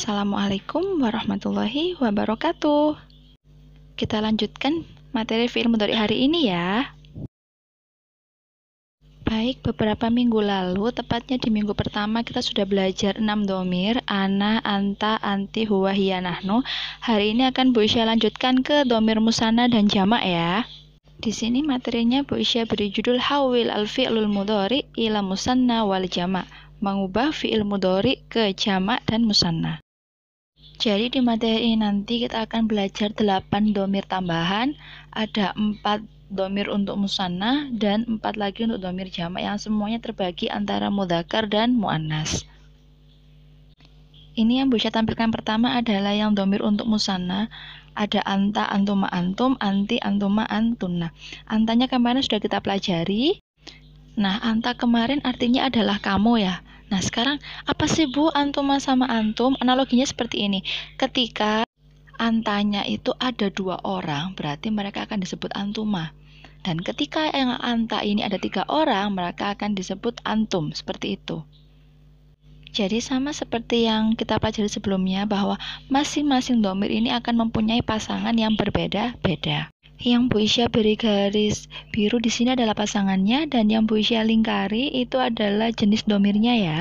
Assalamualaikum warahmatullahi wabarakatuh. Kita lanjutkan materi film dari hari ini ya. Baik, beberapa minggu lalu, tepatnya di minggu pertama kita sudah belajar 6 domir, ana, anta, anti, huwa, hiya, nahnu. Hari ini akan Bu Isya lanjutkan ke domir musana dan jamak ya. Di sini materinya Bu Isya beri judul Hawil al-fi'lul mudhari ila musanna wal jama' mengubah fi'il mudhari ke jamak dan musanna. Jadi di materi ini nanti kita akan belajar 8 domir tambahan, ada 4 domir untuk musana dan empat lagi untuk domir jamak yang semuanya terbagi antara mudakar dan muannas. Ini yang bisa tampilkan pertama adalah yang domir untuk musana ada anta, antuma, antum, anti, antuma, antuna. Antanya kemarin sudah kita pelajari. Nah, anta kemarin artinya adalah kamu ya. Nah, sekarang apa sih Bu antuma sama antum? Analoginya seperti ini. Ketika antanya itu ada dua orang, berarti mereka akan disebut antuma. Dan ketika yang anta ini ada tiga orang, mereka akan disebut antum, seperti itu. Jadi sama seperti yang kita pelajari sebelumnya bahwa masing-masing domir ini akan mempunyai pasangan yang berbeda-beda yang Bu Isya beri garis biru di sini adalah pasangannya dan yang Bu Isya lingkari itu adalah jenis domirnya ya.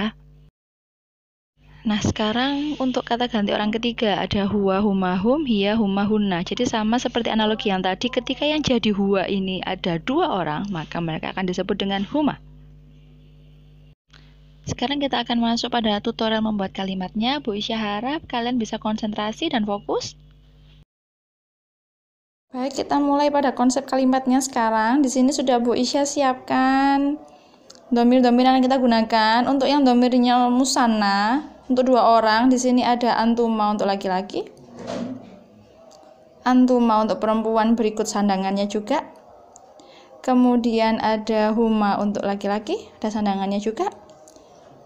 Nah, sekarang untuk kata ganti orang ketiga ada huwa humahum hum hiya huma Jadi sama seperti analogi yang tadi ketika yang jadi huwa ini ada dua orang, maka mereka akan disebut dengan huma. Sekarang kita akan masuk pada tutorial membuat kalimatnya. Bu Isya harap kalian bisa konsentrasi dan fokus. Baik, kita mulai pada konsep kalimatnya sekarang. Di sini sudah Bu Isya siapkan domir-domir yang kita gunakan. Untuk yang domirnya musana, untuk dua orang, di sini ada antuma untuk laki-laki. Antuma untuk perempuan berikut sandangannya juga. Kemudian ada huma untuk laki-laki, ada sandangannya juga.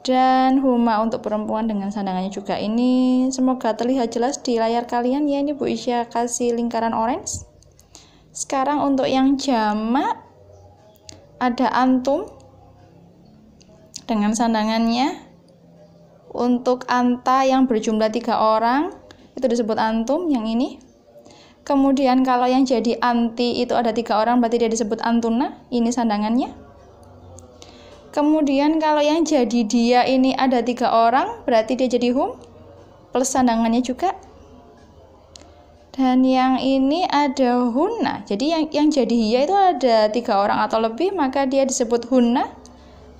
Dan huma untuk perempuan dengan sandangannya juga. Ini semoga terlihat jelas di layar kalian ya. Ini Bu Isya kasih lingkaran orange. Sekarang untuk yang jamak ada antum dengan sandangannya. Untuk anta yang berjumlah tiga orang itu disebut antum yang ini. Kemudian kalau yang jadi anti itu ada tiga orang berarti dia disebut antuna. Ini sandangannya. Kemudian kalau yang jadi dia ini ada tiga orang, berarti dia jadi hum plus sandangannya juga. Dan yang ini ada hunna. Jadi yang yang jadi hiya itu ada tiga orang atau lebih, maka dia disebut hunna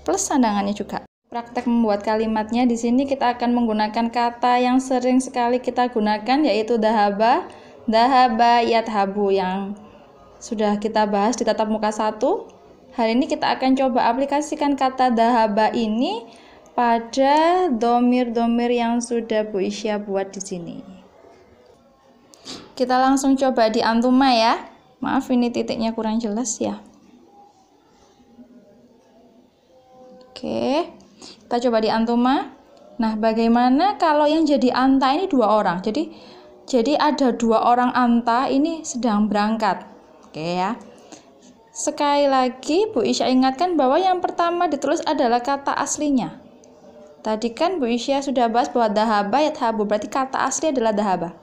plus sandangannya juga. Praktek membuat kalimatnya di sini kita akan menggunakan kata yang sering sekali kita gunakan yaitu dahaba, dahaba, yathabu yang sudah kita bahas di tatap muka satu. Hari ini kita akan coba aplikasikan kata dahaba ini pada domir-domir yang sudah Bu Isya buat di sini. Kita langsung coba di antuma ya. Maaf ini titiknya kurang jelas ya. Oke. Kita coba di antuma. Nah, bagaimana kalau yang jadi anta ini dua orang? Jadi jadi ada dua orang anta ini sedang berangkat. Oke ya. Sekali lagi Bu Isya ingatkan bahwa yang pertama ditulis adalah kata aslinya. Tadi kan Bu Isya sudah bahas bahwa dahaba ya berarti kata asli adalah dahaba.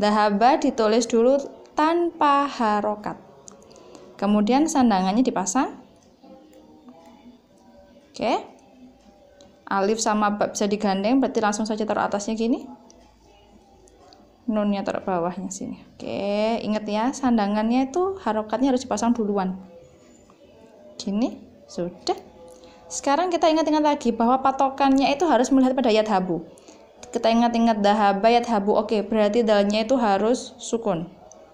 Dahaba ditulis dulu tanpa harokat. Kemudian sandangannya dipasang. Oke. Alif sama bab bisa digandeng, berarti langsung saja taruh atasnya gini. Nunnya taruh bawahnya sini. Oke, ingat ya, sandangannya itu harokatnya harus dipasang duluan. Gini, sudah. Sekarang kita ingat-ingat lagi bahwa patokannya itu harus melihat pada ayat habu kita ingat-ingat dahaba ya habu oke berarti dalnya itu harus sukun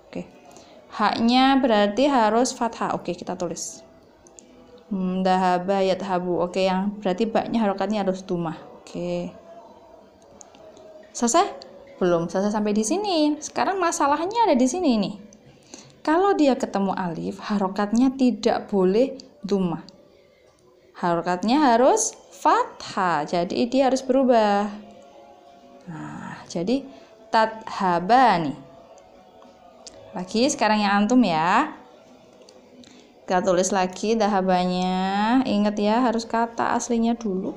oke haknya berarti harus fathah oke kita tulis hmm, dahaba ya habu oke yang berarti baknya harokatnya harus tumah oke selesai belum selesai sampai di sini sekarang masalahnya ada di sini nih kalau dia ketemu alif harokatnya tidak boleh tumah harokatnya harus fathah jadi dia harus berubah jadi tathabani. Lagi sekarang yang antum ya. Kita tulis lagi dahabanya. Ingat ya harus kata aslinya dulu.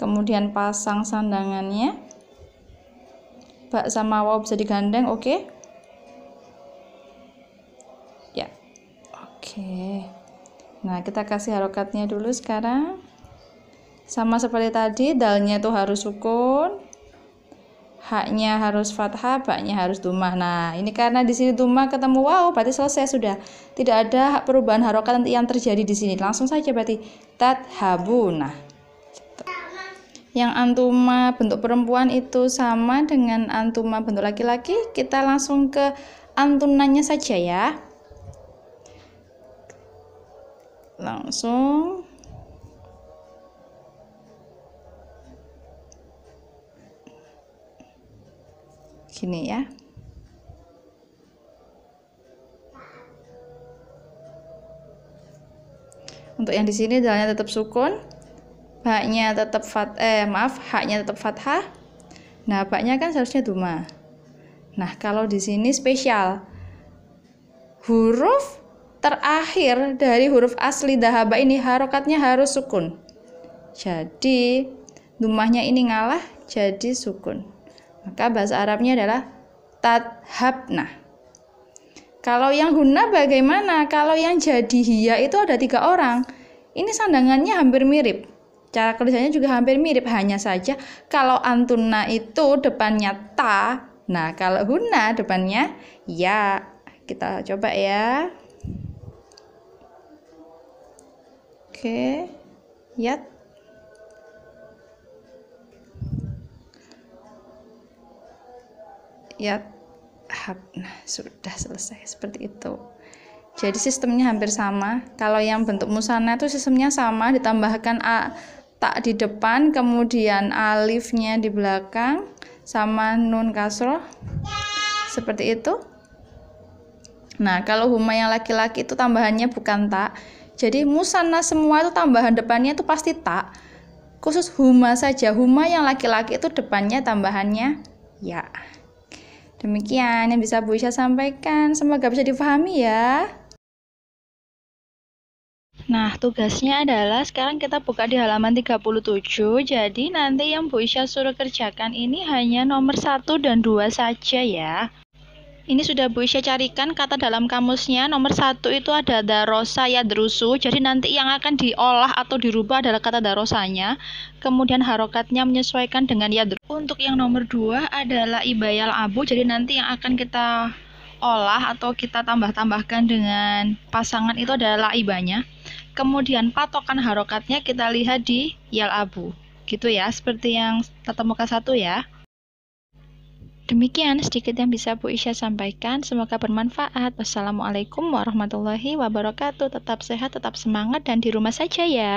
Kemudian pasang sandangannya. Bak sama waw bisa digandeng, oke? Okay? Ya. Oke. Okay. Nah, kita kasih harokatnya dulu sekarang. Sama seperti tadi, dalnya itu harus sukun haknya harus fathah, baknya harus tumah. Nah, ini karena di sini tumah ketemu wow, berarti selesai sudah. Tidak ada perubahan harokat yang terjadi di sini. Langsung saja berarti habu. Nah, Yang antuma bentuk perempuan itu sama dengan antuma bentuk laki-laki. Kita langsung ke antunannya saja ya. Langsung gini ya untuk yang di sini jalannya tetap sukun haknya tetap fat eh maaf haknya tetap fathah nah baknya kan seharusnya duma nah kalau di sini spesial huruf terakhir dari huruf asli dahaba ini harokatnya harus sukun jadi dumahnya ini ngalah jadi sukun maka bahasa Arabnya adalah tadhabna. Kalau yang guna bagaimana? Kalau yang jadi hiya itu ada tiga orang. Ini sandangannya hampir mirip. Cara kerjanya juga hampir mirip, hanya saja kalau antuna itu depannya ta, nah kalau guna depannya ya. Kita coba ya. Oke. Okay. Yat. ya hab, nah, sudah selesai seperti itu jadi sistemnya hampir sama kalau yang bentuk musana itu sistemnya sama ditambahkan a tak di depan kemudian alifnya di belakang sama nun kasroh seperti itu nah kalau huma yang laki-laki itu tambahannya bukan tak jadi musana semua itu tambahan depannya itu pasti tak khusus huma saja huma yang laki-laki itu depannya tambahannya ya Demikian yang bisa Bu Isha sampaikan. Semoga bisa dipahami ya. Nah, tugasnya adalah sekarang kita buka di halaman 37. Jadi nanti yang Bu Isha suruh kerjakan ini hanya nomor 1 dan 2 saja ya. Ini sudah Bu Isha carikan kata dalam kamusnya. Nomor 1 itu ada darosa ya drusu. Jadi nanti yang akan diolah atau dirubah adalah kata darosanya. Kemudian harokatnya menyesuaikan dengan ya untuk yang nomor dua adalah ibayal abu. Jadi nanti yang akan kita olah atau kita tambah-tambahkan dengan pasangan itu adalah ibanya. Kemudian patokan harokatnya kita lihat di yal abu. Gitu ya, seperti yang tata muka satu ya. Demikian sedikit yang bisa Bu Isya sampaikan. Semoga bermanfaat. Wassalamualaikum warahmatullahi wabarakatuh. Tetap sehat, tetap semangat, dan di rumah saja ya.